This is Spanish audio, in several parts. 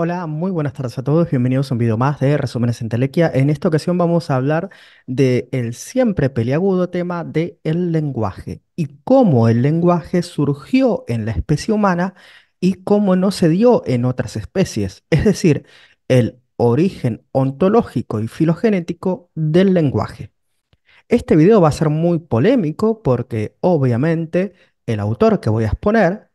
Hola, muy buenas tardes a todos. Bienvenidos a un video más de Resúmenes en Telequia. En esta ocasión vamos a hablar del siempre peliagudo tema del lenguaje y cómo el lenguaje surgió en la especie humana y cómo no se dio en otras especies. Es decir, el origen ontológico y filogenético del lenguaje. Este video va a ser muy polémico porque obviamente el autor que voy a exponer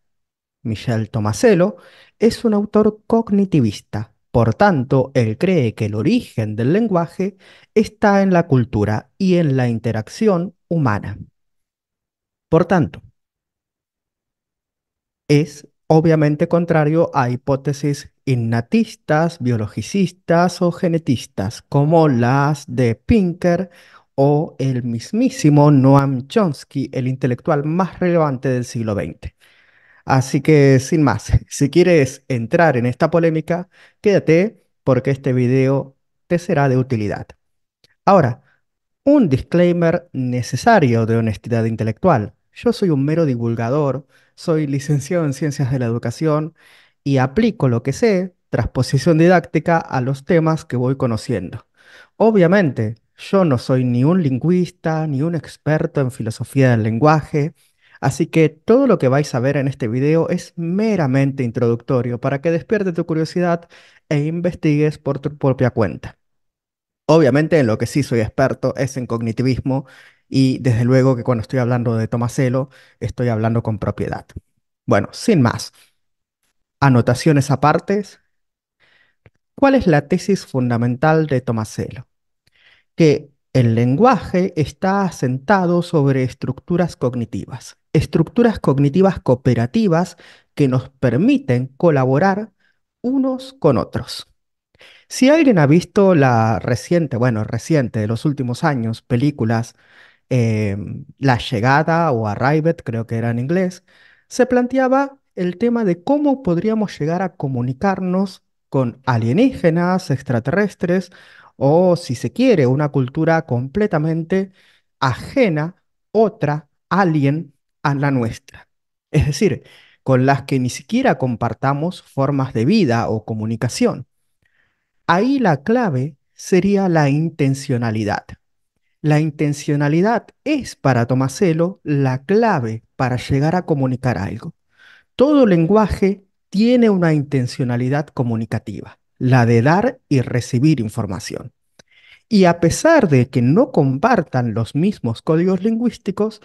Michel Tomasello, es un autor cognitivista. Por tanto, él cree que el origen del lenguaje está en la cultura y en la interacción humana. Por tanto, es obviamente contrario a hipótesis innatistas, biologicistas o genetistas, como las de Pinker o el mismísimo Noam Chomsky, el intelectual más relevante del siglo XX. Así que sin más, si quieres entrar en esta polémica, quédate porque este video te será de utilidad. Ahora, un disclaimer necesario de honestidad intelectual. Yo soy un mero divulgador, soy licenciado en ciencias de la educación y aplico lo que sé, transposición didáctica, a los temas que voy conociendo. Obviamente, yo no soy ni un lingüista, ni un experto en filosofía del lenguaje, Así que todo lo que vais a ver en este video es meramente introductorio para que despierte tu curiosidad e investigues por tu propia cuenta. Obviamente en lo que sí soy experto es en cognitivismo y desde luego que cuando estoy hablando de Tomaselo estoy hablando con propiedad. Bueno, sin más, anotaciones apartes, ¿cuál es la tesis fundamental de Tomaselo? Que el lenguaje está asentado sobre estructuras cognitivas estructuras cognitivas cooperativas que nos permiten colaborar unos con otros. Si alguien ha visto la reciente, bueno, reciente de los últimos años, películas em, La llegada o Arrived, creo que era en inglés, se planteaba el tema de cómo podríamos llegar a comunicarnos con alienígenas, extraterrestres o, si se quiere, una cultura completamente ajena, otra, alien a la nuestra. Es decir, con las que ni siquiera compartamos formas de vida o comunicación. Ahí la clave sería la intencionalidad. La intencionalidad es para Tomaselo la clave para llegar a comunicar algo. Todo lenguaje tiene una intencionalidad comunicativa, la de dar y recibir información. Y a pesar de que no compartan los mismos códigos lingüísticos,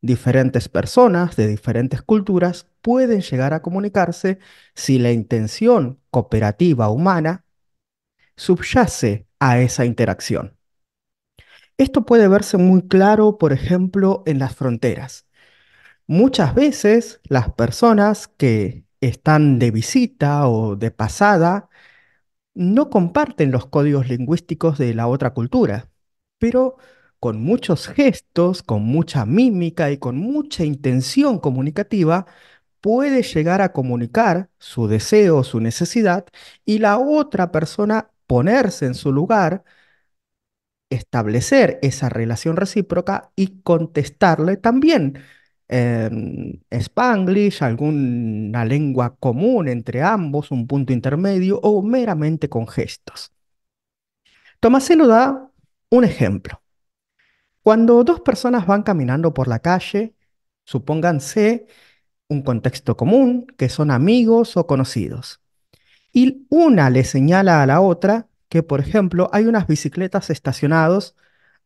diferentes personas de diferentes culturas pueden llegar a comunicarse si la intención cooperativa humana subyace a esa interacción. Esto puede verse muy claro, por ejemplo, en las fronteras. Muchas veces las personas que están de visita o de pasada no comparten los códigos lingüísticos de la otra cultura, pero con muchos gestos, con mucha mímica y con mucha intención comunicativa, puede llegar a comunicar su deseo, su necesidad, y la otra persona ponerse en su lugar, establecer esa relación recíproca y contestarle también en em, spanglish, alguna lengua común entre ambos, un punto intermedio o meramente con gestos. Tomaselo da un ejemplo. Cuando dos personas van caminando por la calle, supónganse un contexto común, que son amigos o conocidos, y una le señala a la otra que, por ejemplo, hay unas bicicletas estacionadas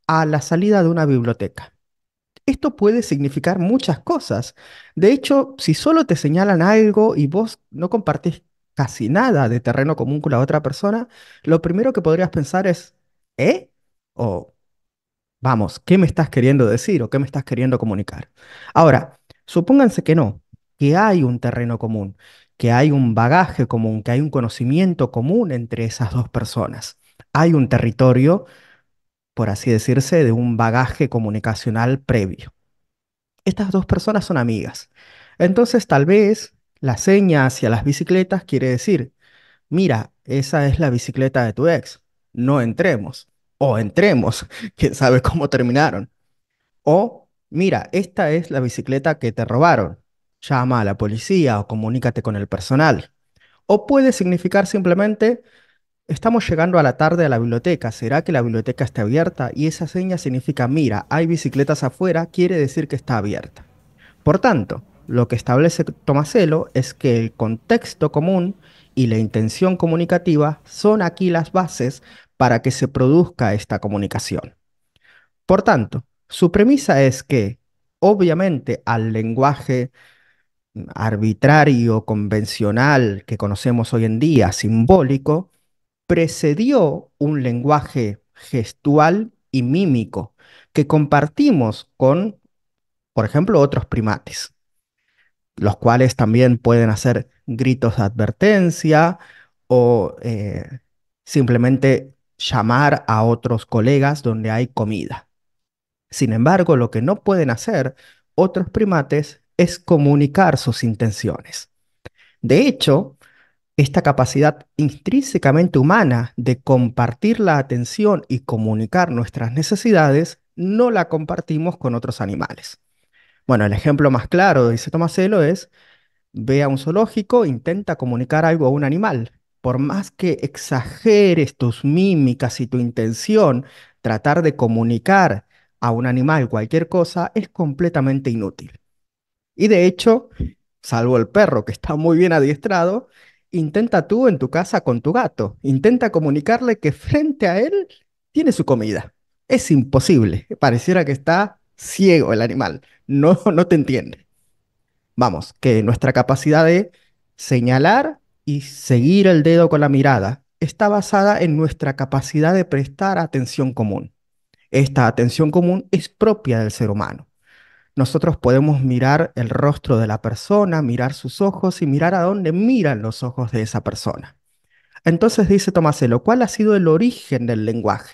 a la salida de una biblioteca. Esto puede significar muchas cosas. De hecho, si solo te señalan algo y vos no compartís casi nada de terreno común con la otra persona, lo primero que podrías pensar es, ¿eh? O Vamos, ¿qué me estás queriendo decir o qué me estás queriendo comunicar? Ahora, supónganse que no, que hay un terreno común, que hay un bagaje común, que hay un conocimiento común entre esas dos personas. Hay un territorio, por así decirse, de un bagaje comunicacional previo. Estas dos personas son amigas. Entonces, tal vez la seña hacia las bicicletas quiere decir, mira, esa es la bicicleta de tu ex, no entremos o entremos, quién sabe cómo terminaron. O, mira, esta es la bicicleta que te robaron, llama a la policía o comunícate con el personal. O puede significar simplemente, estamos llegando a la tarde a la biblioteca, ¿será que la biblioteca está abierta? Y esa seña significa, mira, hay bicicletas afuera, quiere decir que está abierta. Por tanto, lo que establece Tomacelo es que el contexto común y la intención comunicativa son aquí las bases para que se produzca esta comunicación. Por tanto, su premisa es que, obviamente, al lenguaje arbitrario, convencional que conocemos hoy en día, simbólico, precedió un lenguaje gestual y mímico que compartimos con, por ejemplo, otros primates los cuales también pueden hacer gritos de advertencia o eh, simplemente llamar a otros colegas donde hay comida. Sin embargo, lo que no pueden hacer otros primates es comunicar sus intenciones. De hecho, esta capacidad intrínsecamente humana de compartir la atención y comunicar nuestras necesidades no la compartimos con otros animales. Bueno, el ejemplo más claro, dice Tomaselo, es ve a un zoológico, intenta comunicar algo a un animal. Por más que exageres tus mímicas y tu intención, tratar de comunicar a un animal cualquier cosa es completamente inútil. Y de hecho, salvo el perro que está muy bien adiestrado, intenta tú en tu casa con tu gato, intenta comunicarle que frente a él tiene su comida. Es imposible, pareciera que está ciego el animal, no, no te entiende. Vamos, que nuestra capacidad de señalar y seguir el dedo con la mirada está basada en nuestra capacidad de prestar atención común. Esta atención común es propia del ser humano. Nosotros podemos mirar el rostro de la persona, mirar sus ojos y mirar a dónde miran los ojos de esa persona. Entonces dice Tomaselo, ¿cuál ha sido el origen del lenguaje?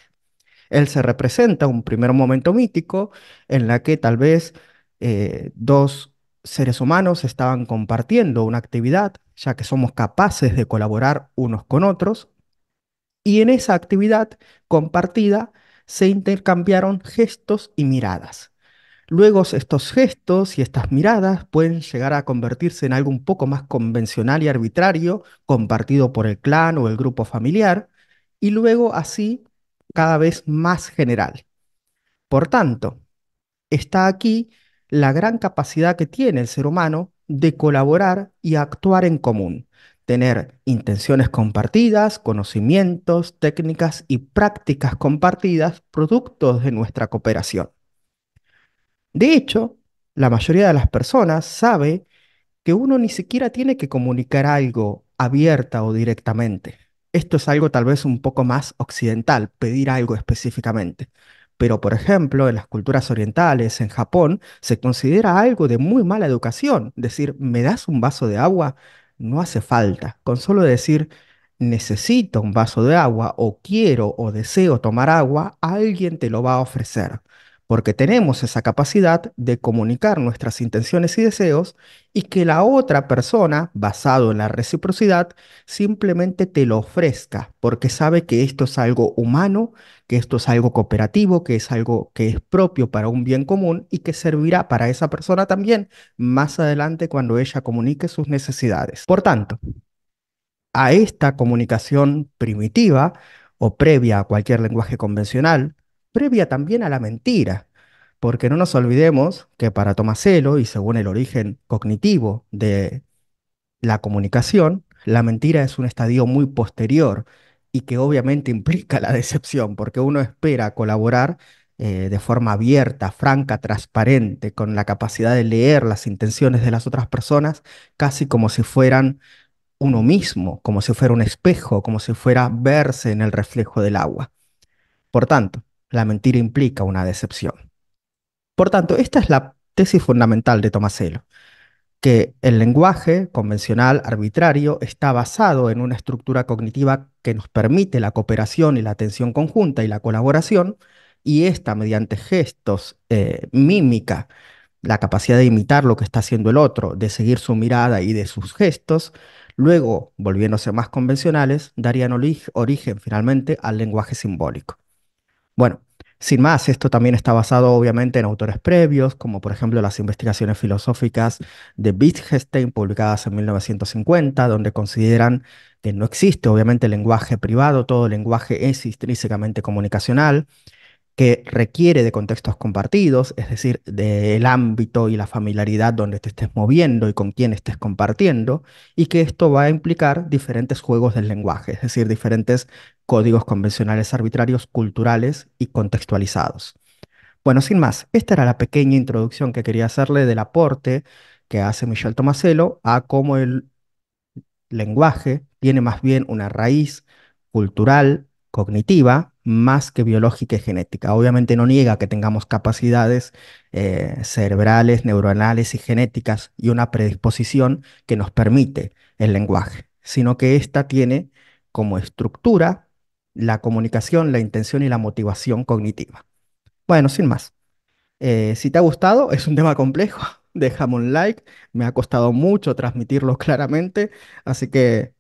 Él se representa un primer momento mítico en la que tal vez eh, dos seres humanos estaban compartiendo una actividad, ya que somos capaces de colaborar unos con otros, y en esa actividad compartida se intercambiaron gestos y miradas. Luego estos gestos y estas miradas pueden llegar a convertirse en algo un poco más convencional y arbitrario, compartido por el clan o el grupo familiar, y luego así cada vez más general. Por tanto, está aquí la gran capacidad que tiene el ser humano de colaborar y actuar en común, tener intenciones compartidas, conocimientos, técnicas y prácticas compartidas, productos de nuestra cooperación. De hecho, la mayoría de las personas sabe que uno ni siquiera tiene que comunicar algo abierta o directamente. Esto es algo tal vez un poco más occidental, pedir algo específicamente. Pero, por ejemplo, en las culturas orientales, en Japón, se considera algo de muy mala educación. Decir, ¿me das un vaso de agua? No hace falta. Con solo decir, necesito un vaso de agua o quiero o deseo tomar agua, alguien te lo va a ofrecer porque tenemos esa capacidad de comunicar nuestras intenciones y deseos y que la otra persona, basado en la reciprocidad, simplemente te lo ofrezca, porque sabe que esto es algo humano, que esto es algo cooperativo, que es algo que es propio para un bien común y que servirá para esa persona también más adelante cuando ella comunique sus necesidades. Por tanto, a esta comunicación primitiva o previa a cualquier lenguaje convencional, previa también a la mentira, porque no nos olvidemos que para Tomaselo, y según el origen cognitivo de la comunicación, la mentira es un estadio muy posterior y que obviamente implica la decepción, porque uno espera colaborar eh, de forma abierta, franca, transparente, con la capacidad de leer las intenciones de las otras personas, casi como si fueran uno mismo, como si fuera un espejo, como si fuera verse en el reflejo del agua. Por tanto, la mentira implica una decepción. Por tanto, esta es la tesis fundamental de Tomasello, que el lenguaje convencional arbitrario está basado en una estructura cognitiva que nos permite la cooperación y la atención conjunta y la colaboración, y esta mediante gestos, eh, mímica, la capacidad de imitar lo que está haciendo el otro, de seguir su mirada y de sus gestos, luego, volviéndose más convencionales, darían origen finalmente al lenguaje simbólico. Bueno, sin más, esto también está basado obviamente en autores previos, como por ejemplo las investigaciones filosóficas de Wittgenstein publicadas en 1950, donde consideran que no existe obviamente lenguaje privado, todo lenguaje es intrínsecamente comunicacional que requiere de contextos compartidos, es decir, del ámbito y la familiaridad donde te estés moviendo y con quién estés compartiendo, y que esto va a implicar diferentes juegos del lenguaje, es decir, diferentes códigos convencionales arbitrarios, culturales y contextualizados. Bueno, sin más, esta era la pequeña introducción que quería hacerle del aporte que hace Michel Tomasello a cómo el lenguaje tiene más bien una raíz cultural cognitiva más que biológica y genética. Obviamente no niega que tengamos capacidades eh, cerebrales, neuronales y genéticas y una predisposición que nos permite el lenguaje, sino que ésta tiene como estructura la comunicación, la intención y la motivación cognitiva. Bueno, sin más. Eh, si te ha gustado, es un tema complejo, déjame un like, me ha costado mucho transmitirlo claramente, así que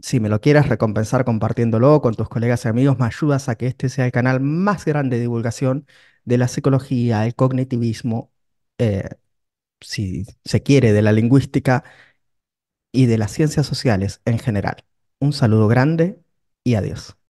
si me lo quieres recompensar compartiéndolo con tus colegas y amigos, me ayudas a que este sea el canal más grande de divulgación de la psicología, el cognitivismo, eh, si se quiere, de la lingüística y de las ciencias sociales en general. Un saludo grande y adiós.